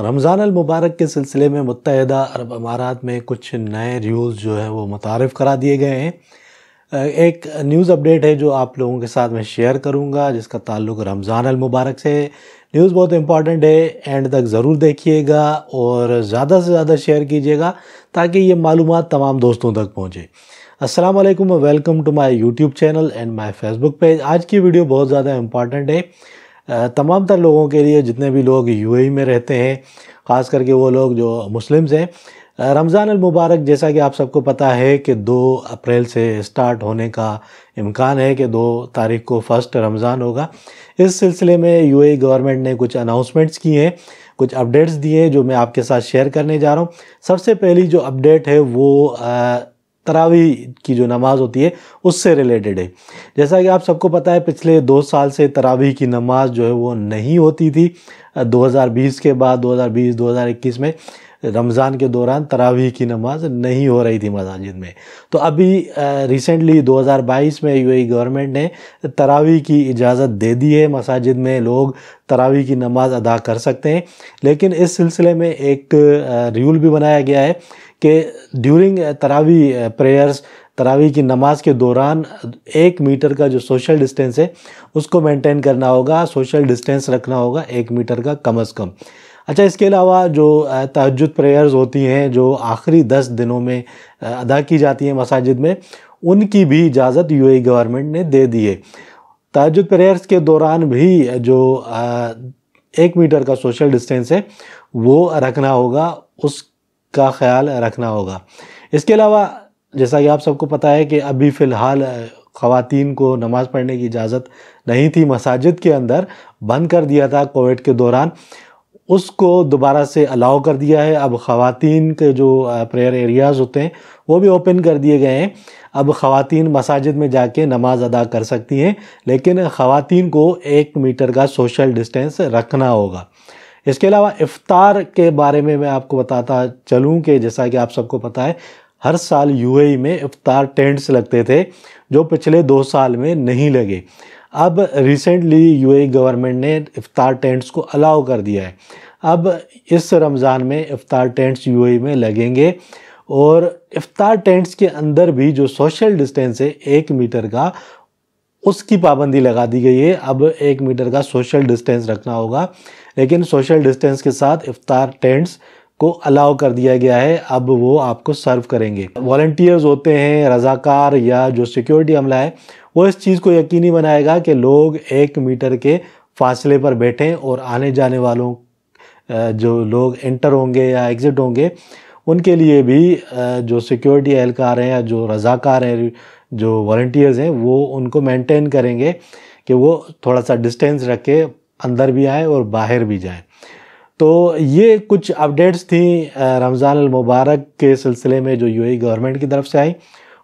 रमज़ान मुबारक के सिलसिले में मुतहदा अरब अमारात में कुछ नए रूल्स जो है वो मुतारफ़ करा दिए गए हैं एक न्यूज़ अपडेट है जो आप लोगों के साथ मैं शेयर करूंगा जिसका ताल्लुक़ रमज़ान मुबारक से न्यूज़ बहुत इंपॉर्टेंट है एंड तक ज़रूर देखिएगा और ज़्यादा से ज़्यादा शेयर कीजिएगा ताकि ये मालूम तमाम दोस्तों तक पहुँचे अस्सलाम वालेकुम welcome to my YouTube channel and my Facebook page आज की वीडियो बहुत ज़्यादा इंपॉर्टेंट है तमाम तर लोगों के लिए जितने भी लोग यूएई e में रहते हैं ख़ास करके वो लोग जो मुस्लिम्स हैं रमज़ान मुबारक जैसा कि आप सबको पता है कि दो अप्रैल से स्टार्ट होने का इम्कान है कि दो तारीख को फ़र्स्ट रमज़ान होगा इस सिलसिले में यूएई e गवर्नमेंट ने कुछ अनाउंसमेंट्स किए हैं कुछ अपडेट्स दिए हैं जो मैं आपके साथ शेयर करने जा रहा हूँ सबसे पहली जो अपडेट है वो आ, तरावी की जो नमाज़ होती है उससे रिलेटेड है जैसा कि आप सबको पता है पिछले दो साल से तरावी की नमाज़ जो है वो नहीं होती थी 2020 के बाद 2020 2021 में रमज़ान के दौरान तरावी की नमाज नहीं हो रही थी मसाजिद में तो अभी रिसेंटली 2022 में यूएई गवर्नमेंट e ने तरावी की इजाज़त दे दी है मसाजिद में लोग तरावी की नमाज अदा कर सकते हैं लेकिन इस सिलसिले में एक रूल भी बनाया गया है कि ड्यूरिंग तरावी प्रेयर्स तरावी की नमाज के दौरान एक मीटर का जो सोशल डिस्टेंस है उसको मेंटेन करना होगा सोशल डिस्टेंस रखना होगा एक मीटर का कम अज़ कम अच्छा इसके अलावा जो तहजद प्रेयर्स होती हैं जो आखिरी दस दिनों में अदा की जाती हैं मसाजिद में उनकी भी इजाज़त यू गवर्नमेंट ने दे दी है तहजद प्रेयर्स के दौरान भी जो एक मीटर का सोशल डिस्टेंस है वो रखना होगा उसका ख्याल रखना होगा इसके अलावा जैसा कि आप सबको पता है कि अभी फ़िलहाल ख़वातीन को नमाज़ पढ़ने की इजाज़त नहीं थी मसाजिद के अंदर बंद कर दिया था कोविड के दौरान उसको दोबारा से अलाउ कर दिया है अब ख़वान के जो प्रेयर एरियाज़ होते हैं वो भी ओपन कर दिए गए हैं अब ख़वान मसाजिद में जाके नमाज अदा कर सकती हैं लेकिन ख़वान को एक मीटर का सोशल डिस्टेंस रखना होगा इसके अलावा इफ़ार के बारे में मैं आपको बताता चलूँ कि जैसा कि आप सबको पता है हर साल यूएई में इफ़ार टेंट्स लगते थे जो पिछले दो साल में नहीं लगे अब रिसेंटली यूएई गवर्नमेंट ने इफ़ार टेंट्स को अलाउ कर दिया है अब इस रमज़ान में इफ़ार टेंट्स यूएई में लगेंगे और इफ़ार टेंट्स के अंदर भी जो सोशल डिस्टेंस है एक मीटर का उसकी पाबंदी लगा दी गई है अब एक मीटर का सोशल डिस्टेंस रखना होगा लेकिन सोशल डिस्टेंस के साथ इफ्तार टेंट्स को अलाउ कर दिया गया है अब वो आपको सर्व करेंगे वॉल्टियर्स होते हैं रज़ाकार या जो सिक्योरिटी अमला है वो इस चीज़ को यकीनी बनाएगा कि लोग एक मीटर के फासले पर बैठें और आने जाने वालों जो लोग एंटर होंगे या एग्ज़िट होंगे उनके लिए भी जो सिक्योरिटी एहलकार हैं या जो रज़ाकार हैं जो वॉल्टियर्स हैं वो उनको मेंटेन करेंगे कि वो थोड़ा सा डिस्टेंस रख के अंदर भी आए और बाहर भी जाएं तो ये कुछ अपडेट्स थी रमज़ान मुबारक के सिलसिले में जो यूएई गवर्नमेंट e की तरफ से आई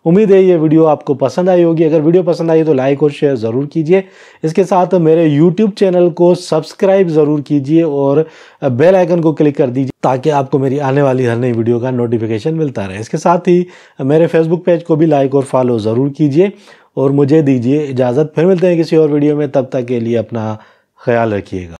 उम्मीद है ये वीडियो आपको पसंद आई होगी अगर वीडियो पसंद आई तो लाइक और शेयर ज़रूर कीजिए इसके साथ मेरे यूट्यूब चैनल को सब्सक्राइब ज़रूर कीजिए और बेल आइकन को क्लिक कर दीजिए ताकि आपको मेरी आने वाली हर नई वीडियो का नोटिफिकेशन मिलता रहे इसके साथ ही मेरे फेसबुक पेज को भी लाइक और फॉलो ज़रूर कीजिए और मुझे दीजिए इजाज़त फिर मिलते हैं किसी और वीडियो में तब तक के लिए अपना ख्याल रखिएगा